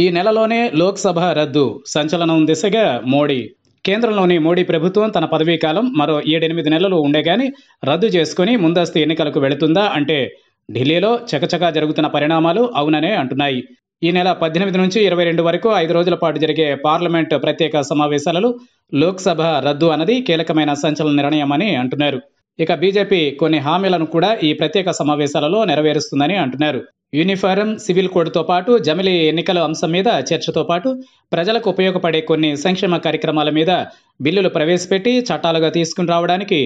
ఈ నెలలోనే లోక్సభ రద్దు సంచలనం దిశగా మోడీ కేంద్రంలోని మోడీ ప్రభుత్వం తన పదవీ కాలం మరో ఏడెనిమిది నెలలు ఉండేగాని రద్దు చేసుకుని ముందస్తు ఎన్నికలకు వెళుతుందా అంటే ఢిల్లీలో చకచకా జరుగుతున్న పరిణామాలు అవుననే అంటున్నాయి ఈ నెల పద్దెనిమిది నుంచి ఇరవై రెండు వరకు ఐదు రోజుల పాటు జరిగే పార్లమెంట్ ప్రత్యేక సమావేశాలలో లోక్సభ రద్దు అన్నది కీలకమైన సంచలన నిర్ణయమని అంటున్నారు ఇక బీజేపీ కొన్ని హామీలను కూడా ఈ ప్రత్యేక సమావేశాలలో నెరవేరుస్తుందని అంటున్నారు యూనిఫారం సివిల్ కోడ్తో పాటు జమిలి ఎన్నికల అంశం మీద చర్చతో పాటు ప్రజలకు ఉపయోగపడే కొన్ని సంక్షేమ కార్యక్రమాల మీద బిల్లులు ప్రవేశపెట్టి చట్టాలుగా తీసుకుని రావడానికి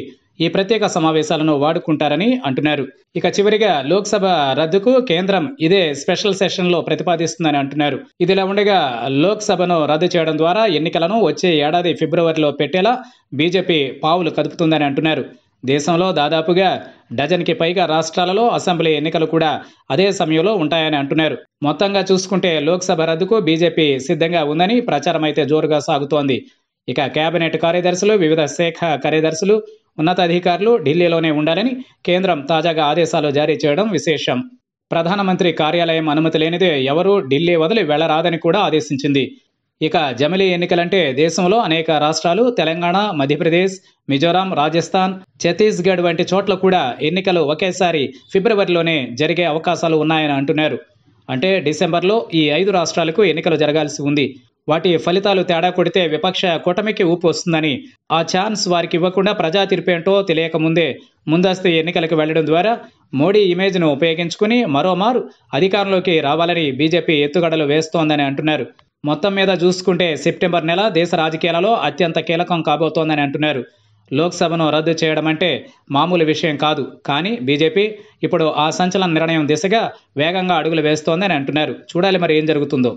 ఈ ప్రత్యేక సమావేశాలను వాడుకుంటారని అంటున్నారు ఇక చివరిగా లోక్సభ రద్దుకు కేంద్రం ఇదే స్పెషల్ సెషన్లో ప్రతిపాదిస్తుందని అంటున్నారు ఇదిలా ఉండగా లోక్సభను రద్దు చేయడం ద్వారా ఎన్నికలను వచ్చే ఏడాది ఫిబ్రవరిలో పెట్టేలా బీజేపీ పావులు కదుపుతుందని అంటున్నారు దేశంలో దాదాపుగా డజన్కి పైగా రాష్ట్రాలలో అసెంబ్లీ ఎన్నికలు కూడా అదే సమయంలో ఉంటాయని అంటున్నారు మొత్తంగా చూసుకుంటే లోక్సభ రద్దుకు బీజేపీ సిద్ధంగా ఉందని ప్రచారం అయితే జోరుగా సాగుతోంది ఇక కేబినెట్ కార్యదర్శులు వివిధ శాఖ కార్యదర్శులు ఉన్నతాధికారులు ఢిల్లీలోనే ఉండాలని కేంద్రం తాజాగా ఆదేశాలు జారీ చేయడం విశేషం ప్రధానమంత్రి కార్యాలయం అనుమతి లేనిదే ఎవరూ ఢిల్లీ వదిలి వెళ్లరాదని కూడా ఆదేశించింది ఇక జమిలీ ఎన్నికలంటే దేశంలో అనేక రాష్ట్రాలు తెలంగాణ మధ్యప్రదేశ్ మిజోరాం రాజస్థాన్ ఛత్తీస్గఢ్ వంటి చోట్ల కూడా ఎన్నికలు ఒకేసారి ఫిబ్రవరిలోనే జరిగే అవకాశాలు ఉన్నాయని అంటున్నారు అంటే డిసెంబర్లో ఈ ఐదు రాష్ట్రాలకు ఎన్నికలు జరగాల్సి ఉంది వాటి ఫలితాలు తేడా కొడితే విపక్ష కూటమికి ఊపు వస్తుందని ఆ ఛాన్స్ వారికి ఇవ్వకుండా ప్రజా తీర్పేంటో తెలియకముందే ముందస్తు ఎన్నికలకు వెళ్లడం ద్వారా మోడీ ఇమేజ్ను ఉపయోగించుకుని మరోమారు అధికారంలోకి రావాలని బీజేపీ ఎత్తుగడలు వేస్తోందని అంటున్నారు మొత్తం మీద చూసుకుంటే సెప్టెంబర్ నెల దేశ రాజకీయాలలో అత్యంత కీలకం కాబోతోందని అంటున్నారు లోక్సభను రద్దు చేయడం అంటే మామూలు విషయం కాదు కానీ బీజేపీ ఇప్పుడు ఆ సంచలన నిర్ణయం దిశగా వేగంగా అడుగులు వేస్తోందని అంటున్నారు చూడాలి మరి ఏం జరుగుతుందో